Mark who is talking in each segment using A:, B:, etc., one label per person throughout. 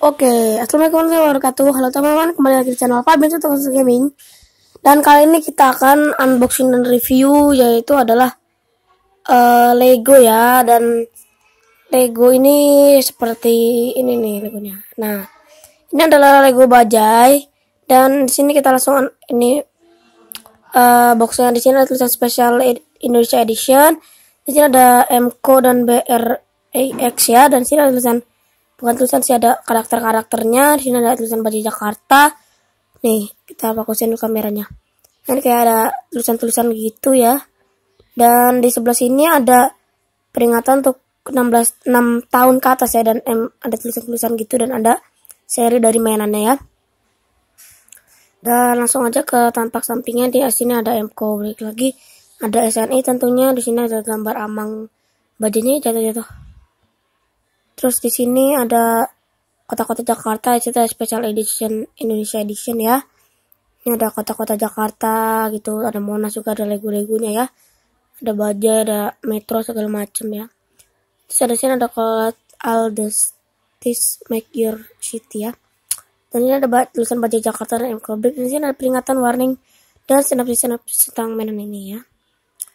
A: Oke, okay. assalamualaikum warahmatullahi wabarakatuh. Halo teman-teman, kembali lagi di channel Fabin Tukang Gaming. Dan kali ini kita akan unboxing dan review yaitu adalah uh, Lego ya dan Lego ini seperti ini nih Legonya. Nah, ini adalah Lego Bajai dan di sini kita langsung ini uh, boxnya di sini ada tulisan special Ed Indonesia edition. Di sini ada MCO dan BRAX ya dan di sini ada tulisan bukan tulisan sih ada karakter-karakternya di sini ada tulisan baju Jakarta nih kita fokusin dulu kameranya kan kayak ada tulisan-tulisan gitu ya dan di sebelah sini ada peringatan untuk 16 6 tahun ke atas ya dan em, ada tulisan-tulisan gitu dan ada seri dari mainannya ya dan langsung aja ke tampak sampingnya di sini ada MCO balik lagi ada SNI tentunya di sini ada gambar amang bajunya jatuh-jatuh Terus di sini ada kota-kota Jakarta, itu ada special edition Indonesia edition ya. Ini ada kota-kota Jakarta gitu, ada Monas juga ada lego-legonya ya. Ada Baja, ada Metro segala macam ya. Terus ada sini ada kota All this, this make your city ya. Dan ini ada tulisan Baja Jakarta dan MKB. Di sini ada peringatan warning dan sinopsis-sinopsis tentang mainan ini ya.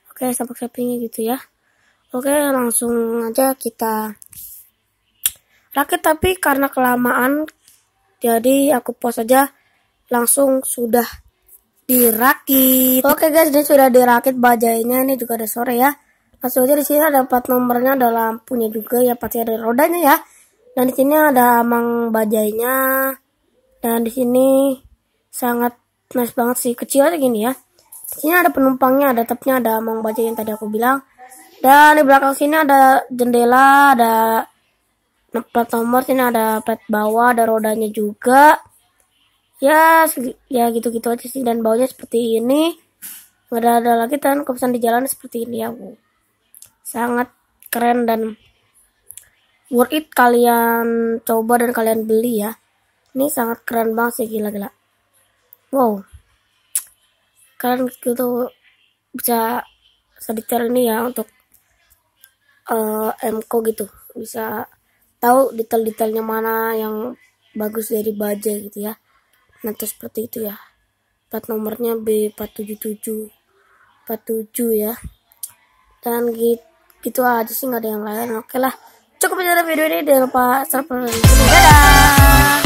A: Oke, sampai sampingnya gitu ya. Oke, langsung aja kita Rakit tapi karena kelamaan jadi aku pos aja langsung sudah dirakit. Oke guys, ini sudah dirakit bajainya ini juga ada sore ya. Langsung aja di sini ada empat nomornya, ada lampunya juga ya pasti ada rodanya ya. Dan di sini ada amang bajainya. Dan di sini sangat nice banget sih, kecil aja gini ya. Di sini ada penumpangnya, ada tapnya, ada amang bajai yang tadi aku bilang. Dan di belakang sini ada jendela, ada plat nomor sini ada plat bawah, ada rodanya juga. Ya, ya gitu-gitu aja sih dan baunya seperti ini. Nggak ada, ada lagi dan kepesan di jalan seperti ini ya. bu Sangat keren dan worth it kalian coba dan kalian beli ya. Ini sangat keren banget sih gila-gila. Wow. Kalian gitu bisa sedetail ini ya untuk uh, eh, MCO gitu. Bisa tahu detail-detailnya mana yang bagus dari baja gitu ya nah terus seperti itu ya plat nomornya B477 47 ya dan gitu, gitu aja sih nggak ada yang lain oke lah cukup aja video ini jangan lupa subscribe dadah